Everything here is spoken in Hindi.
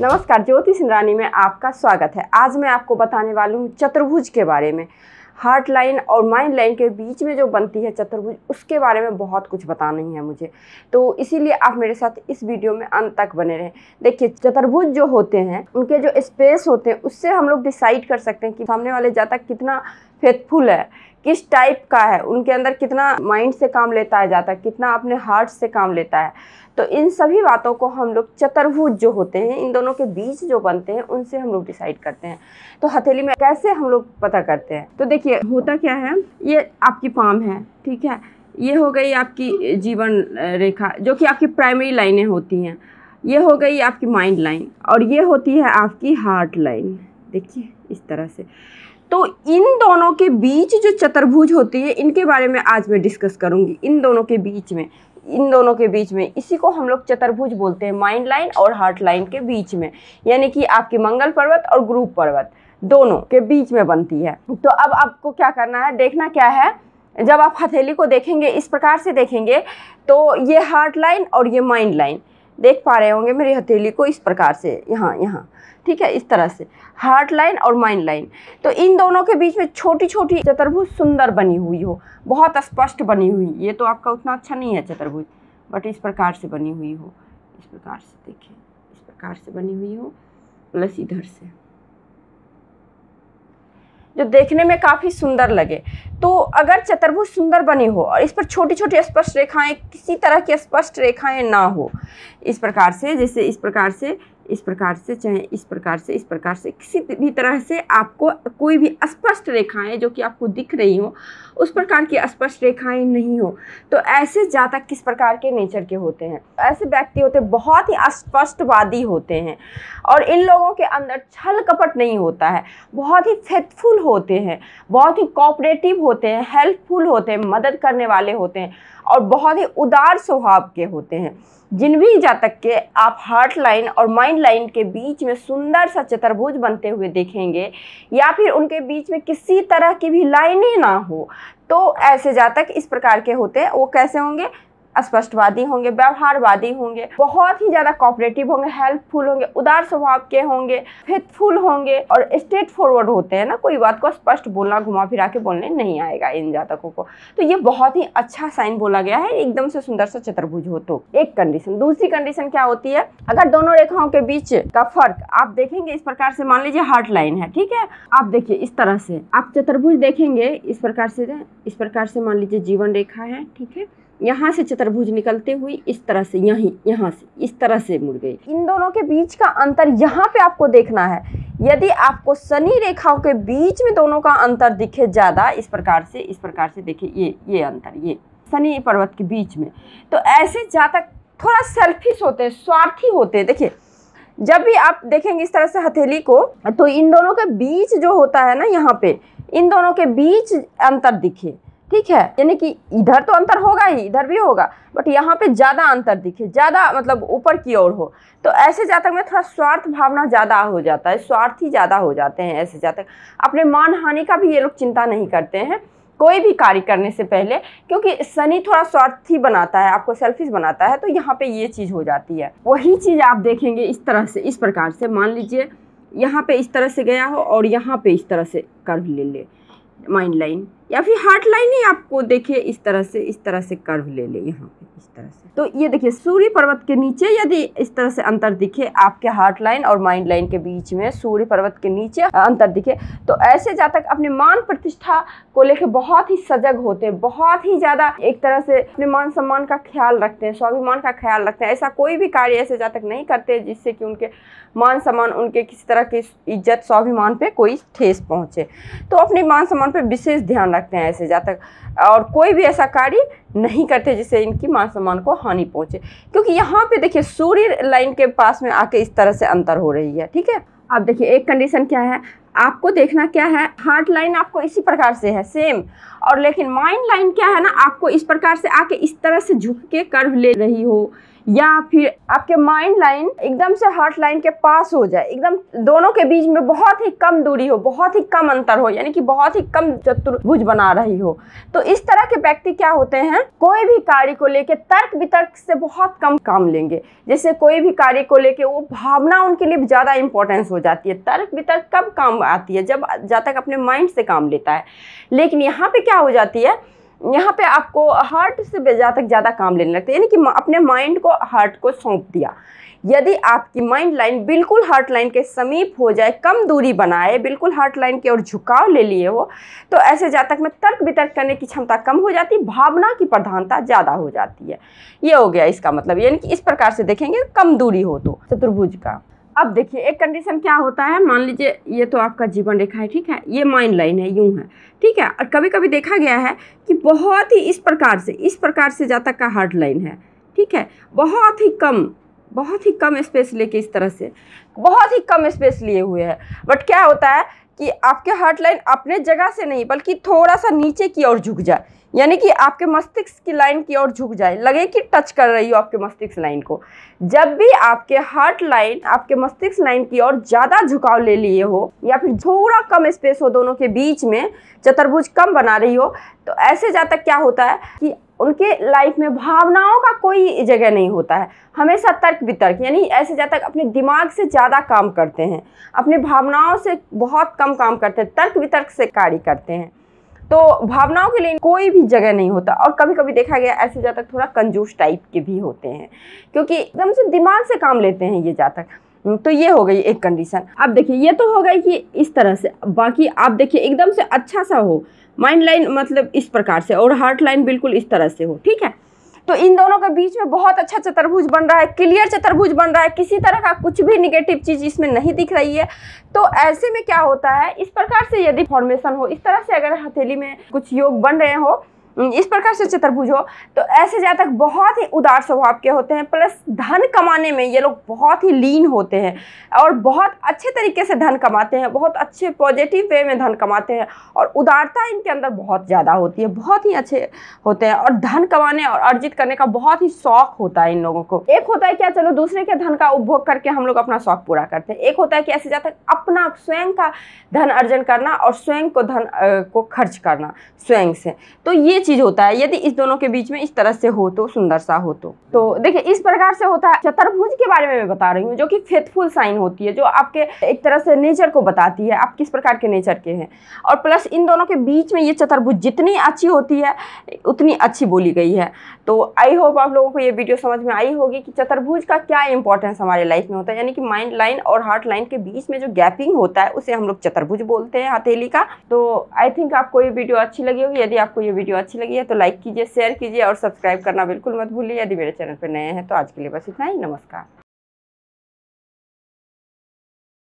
नमस्कार ज्योति सिंधरानी में आपका स्वागत है आज मैं आपको बताने वाली हूँ चतुर्भुज के बारे में हार्ट लाइन और माइंड लाइन के बीच में जो बनती है चतुर्भुज उसके बारे में बहुत कुछ बताना ही है मुझे तो इसीलिए आप मेरे साथ इस वीडियो में अंत तक बने रहें देखिए चतुर्भुज जो होते हैं उनके जो स्पेस होते हैं उससे हम लोग डिसाइड कर सकते हैं कि सामने वाले जातक कितना फेथफुल है किस टाइप का है उनके अंदर कितना माइंड से काम लेता है जाता है कितना अपने हार्ट से काम लेता है तो इन सभी बातों को हम लोग चतुर्भुज जो होते हैं इन दोनों के बीच जो बनते हैं उनसे हम लोग डिसाइड करते हैं तो हथेली में कैसे हम लोग पता करते हैं तो देखिए होता क्या है ये आपकी पाम है ठीक है ये हो गई आपकी जीवन रेखा जो कि आपकी प्राइमरी लाइनें होती हैं ये हो गई आपकी माइंड लाइन और ये होती है आपकी हार्ट लाइन देखिए इस तरह से तो इन दोनों के बीच जो चतुर्भुज होती है इनके बारे में आज मैं डिस्कस करूंगी इन दोनों के बीच में इन दोनों के बीच में इसी को हम लोग चतुर्भुज बोलते हैं माइंड लाइन और हार्ट लाइन के बीच में यानी कि आपके मंगल पर्वत और गुरु पर्वत दोनों के बीच में बनती है तो अब आपको क्या करना है देखना क्या है जब आप हथेली को देखेंगे इस प्रकार से देखेंगे तो ये हार्ट लाइन और ये माइंड लाइन देख पा रहे होंगे मेरी हथेली को इस प्रकार से यहाँ यहाँ ठीक है इस तरह से हार्ट लाइन और माइंड लाइन तो इन दोनों के बीच में छोटी छोटी चतुर्भुज सुंदर बनी हुई हो बहुत स्पष्ट बनी हुई ये तो आपका उतना अच्छा नहीं है चतुर्भुज बट इस प्रकार से बनी हुई हो इस प्रकार से देखिए इस प्रकार से बनी हुई हो प्लस इधर से जो देखने में काफ़ी सुंदर लगे तो अगर चतुर्भुज सुंदर बनी हो और इस पर छोटी छोटी स्पष्ट रेखाएं किसी तरह की स्पष्ट रेखाएं ना हो इस प्रकार से जैसे इस प्रकार से इस प्रकार से चाहे इस प्रकार से इस प्रकार से किसी भी तरह से आपको कोई भी स्पष्ट रेखाएं जो कि आपको दिख रही हो उस प्रकार की स्पष्ट रेखाएं नहीं हो तो ऐसे जातक किस प्रकार के नेचर के होते हैं ऐसे व्यक्ति होते हैं बहुत ही स्पष्टवादी होते हैं और इन लोगों के अंदर छल कपट नहीं होता है बहुत ही फेथफुल होते हैं बहुत ही कॉपरेटिव होते हैं हेल्पफुल होते हैं मदद करने वाले होते हैं और बहुत ही उदार स्वभाव के होते हैं जिन भी जातक के आप हार्ट लाइन और माइंड लाइन के बीच में सुंदर सा चतुर्भुज बनते हुए देखेंगे या फिर उनके बीच में किसी तरह की भी लाइनें ना हो तो ऐसे जातक इस प्रकार के होते हैं वो कैसे होंगे स्पष्टवादी होंगे व्यवहारवादी होंगे बहुत ही ज़्यादा कॉपरेटिव होंगे हेल्पफुल होंगे उदार स्वभाव के होंगे फेथफुल होंगे और स्ट्रेट फॉरवर्ड होते हैं ना कोई बात को स्पष्ट बोलना घुमा फिरा के बोलने नहीं आएगा इन जातकों को तो ये बहुत ही अच्छा साइन बोला गया है एकदम से सुंदर सा चतुर्भुज हो तो एक कंडीशन दूसरी कंडीशन क्या होती है अगर दोनों रेखाओं के बीच का फर्क आप देखेंगे इस प्रकार से मान लीजिए हार्ट लाइन है ठीक है आप देखिए इस तरह से आप चतुर्भुज देखेंगे इस प्रकार से इस प्रकार से मान लीजिए जीवन रेखा है ठीक है यहाँ से चतुर्भुज निकलते हुए इस तरह से यहीं यहाँ से इस तरह से मुड़ गई इन दोनों के बीच का अंतर यहाँ पे आपको देखना है यदि आपको शनि रेखाओं के बीच में दोनों का अंतर दिखे ज़्यादा इस प्रकार से इस प्रकार से देखे ये ये अंतर ये शनि पर्वत के बीच में तो ऐसे जातक थोड़ा सेल्फिश होते हैं स्वार्थी होते हैं देखिए जब भी आप देखेंगे इस तरह से हथेली को तो इन दोनों के बीच जो होता है ना यहाँ पे इन दोनों के बीच अंतर दिखे ठीक है यानी कि इधर तो अंतर होगा ही इधर भी होगा बट यहाँ पे ज़्यादा अंतर दिखे ज़्यादा मतलब ऊपर की ओर हो तो ऐसे जातक में थोड़ा स्वार्थ भावना ज़्यादा हो जाता है स्वार्थी ज़्यादा हो जाते हैं ऐसे जातक अपने मान हानि का भी ये लोग चिंता नहीं करते हैं कोई भी कार्य करने से पहले क्योंकि शनि थोड़ा स्वार्थी बनाता है आपको सेल्फिश बनाता है तो यहाँ पे ये चीज़ हो जाती है वही चीज़ आप देखेंगे इस तरह से इस प्रकार से मान लीजिए यहाँ पे इस तरह से गया हो और यहाँ पे इस तरह से कर ले ले माइंड लाइन या फिर हार्ट लाइन ही आपको देखिए इस तरह से इस तरह से कर्व ले ले यहाँ पे इस तरह से तो ये देखिए सूर्य पर्वत के नीचे यदि इस तरह से अंतर दिखे आपके हार्ट लाइन और माइंड लाइन के बीच में सूर्य पर्वत के नीचे अंतर दिखे तो ऐसे जातक अपने मान प्रतिष्ठा को लेकर बहुत ही सजग होते हैं बहुत ही ज़्यादा एक तरह से अपने मान सम्मान का ख्याल रखते हैं स्वाभिमान का ख्याल रखते हैं ऐसा कोई भी कार्य ऐसे जातक नहीं करते जिससे कि उनके मान सम्मान उनके किसी तरह की इज्जत स्वाभिमान पर कोई ठेस पहुँचे तो अपने मान सम्मान पर विशेष ध्यान रखते हैं ऐसे जातक और कोई भी ऐसा कार्य नहीं करते जिससे इनकी मान सम्मान को हानि पहुंचे क्योंकि यहाँ पे देखिए सूर्य लाइन के पास में आके इस तरह से अंतर हो रही है ठीक है अब देखिए एक कंडीशन क्या है आपको देखना क्या है हार्ट लाइन आपको इसी प्रकार से है सेम और लेकिन माइंड लाइन क्या है ना आपको इस प्रकार से आके इस तरह से झुक के कर्व ले रही हो या फिर आपके माइंड लाइन एकदम से हार्ट लाइन के पास हो जाए एकदम दोनों के बीच में बहुत ही कम दूरी हो बहुत ही कम अंतर हो यानी कि बहुत ही कम चतुर्भुज बना रही हो तो इस तरह के व्यक्ति क्या होते हैं कोई भी कार्य को लेके तर्क वितर्क से बहुत कम काम लेंगे जैसे कोई भी कार्य को लेके वो भावना उनके लिए ज़्यादा इंपॉर्टेंस हो जाती है तर्क वितर्क कब काम आती है जब जब तक अपने माइंड से काम लेता है लेकिन यहाँ पे क्या हो जाती है यहाँ पे आपको हार्ट से बेजा तक ज़्यादा काम लेने लगते है यानी कि अपने माइंड को हार्ट को सौंप दिया यदि आपकी माइंड लाइन बिल्कुल हार्ट लाइन के समीप हो जाए कम दूरी बनाए बिल्कुल हार्ट लाइन की ओर झुकाव ले लिए हो तो ऐसे जातक में तर्क वितर्क करने की क्षमता कम हो जाती भावना की प्रधानता ज़्यादा हो जाती है ये हो गया इसका मतलब यानी कि इस प्रकार से देखेंगे कम दूरी हो तो चतुर्भुज का अब देखिए एक कंडीशन क्या होता है मान लीजिए ये तो आपका जीवन रेखा है ठीक है ये माइन लाइन है यूं है ठीक है और कभी कभी देखा गया है कि बहुत ही इस प्रकार से इस प्रकार से जातक का हार्ड लाइन है ठीक है बहुत ही कम बहुत ही कम स्पेस लेके इस तरह से बहुत ही कम स्पेस लिए हुए है बट क्या होता है कि आपके हार्ट लाइन अपने जगह से नहीं बल्कि थोड़ा सा नीचे की ओर झुक जाए यानी कि आपके मस्तिष्क की लाइन की ओर झुक जाए लगे कि टच कर रही हो आपके मस्तिष्क लाइन को जब भी आपके हार्ट लाइन आपके मस्तिष्क लाइन की ओर ज़्यादा झुकाव ले लिए हो या फिर थोड़ा कम स्पेस हो दोनों के बीच में चतुर्भुज कम बना रही हो तो ऐसे जातक क्या होता है कि उनके लाइफ में भावनाओं का कोई जगह नहीं होता है हमेशा तर्क वितर्क यानी ऐसे जातक अपने दिमाग से ज़्यादा काम करते हैं अपने भावनाओं से बहुत कम काम करते हैं तर्क वितर्क से कार्य करते हैं तो भावनाओं के लिए कोई भी जगह नहीं होता और कभी कभी देखा गया ऐसे जातक थोड़ा कंजूस टाइप के भी होते हैं क्योंकि एकदम से दिमाग से काम लेते हैं ये जातक हम्म, तो ये हो गई एक कंडीशन अब देखिए ये तो हो गई कि इस तरह से बाकी आप देखिए एकदम से अच्छा सा हो माइंड लाइन मतलब इस प्रकार से और हार्ट लाइन बिल्कुल इस तरह से हो ठीक है तो इन दोनों के बीच में बहुत अच्छा चतुर्भुज बन रहा है क्लियर चतुर्भुज बन रहा है किसी तरह का कुछ भी निगेटिव चीज़ इसमें नहीं दिख रही है तो ऐसे में क्या होता है इस प्रकार से यदि फॉर्मेशन हो इस तरह से अगर हथेली में कुछ योग बन रहे हो हम्म, इस प्रकार से चतुर्भुज हो तो ऐसे जातक बहुत ही उदार स्वभाव के होते हैं प्लस धन कमाने में ये लोग बहुत ही लीन होते हैं और बहुत अच्छे तरीके से धन कमाते हैं बहुत अच्छे पॉजिटिव वे में धन कमाते हैं और उदारता इनके अंदर बहुत ज़्यादा होती है बहुत ही अच्छे होते हैं और धन कमाने और अर्जित करने का बहुत ही शौक होता है इन लोगों को एक होता है क्या चलो दूसरे के धन का उपभोग करके हम लोग अपना शौक पूरा करते हैं एक होता है कि ऐसे जातक अपना स्वयं का धन अर्जन करना और स्वयं को धन को खर्च करना स्वयं से तो ये चीज होता है यदि इस दोनों के बीच में इस तरह से हो तो सुंदर सा हो तो तो देखिए इस प्रकार से होता है चतुर्भुज के बारे में मैं बता रही हूँ जो कि फेथफुल साइन होती है जो आपके एक तरह से नेचर को बताती है आप किस प्रकार के नेचर के हैं और प्लस इन दोनों के बीच में ये चतुर्भुज जितनी अच्छी होती है उतनी अच्छी बोली गई है तो आई होप आप लोगों को ये वीडियो समझ में आई होगी कि चतुर्भुज का क्या इंपॉर्टेंस हमारे लाइफ में होता है यानी कि माइंड लाइन और हार्ट लाइन के बीच में जो गैपिंग होता है उसे हम लोग चतुर्भुज बोलते हैं हथेली का तो आई थिंक आपको ये वीडियो अच्छी लगी होगी यदि आपको ये वीडियो अच्छी अच्छी लगी है तो लाइक कीजिए शेयर कीजिए और सब्सक्राइब करना बिल्कुल मत भूलिए यदि मेरे चैनल पर नए हैं तो आज के लिए बस इतना ही नमस्कार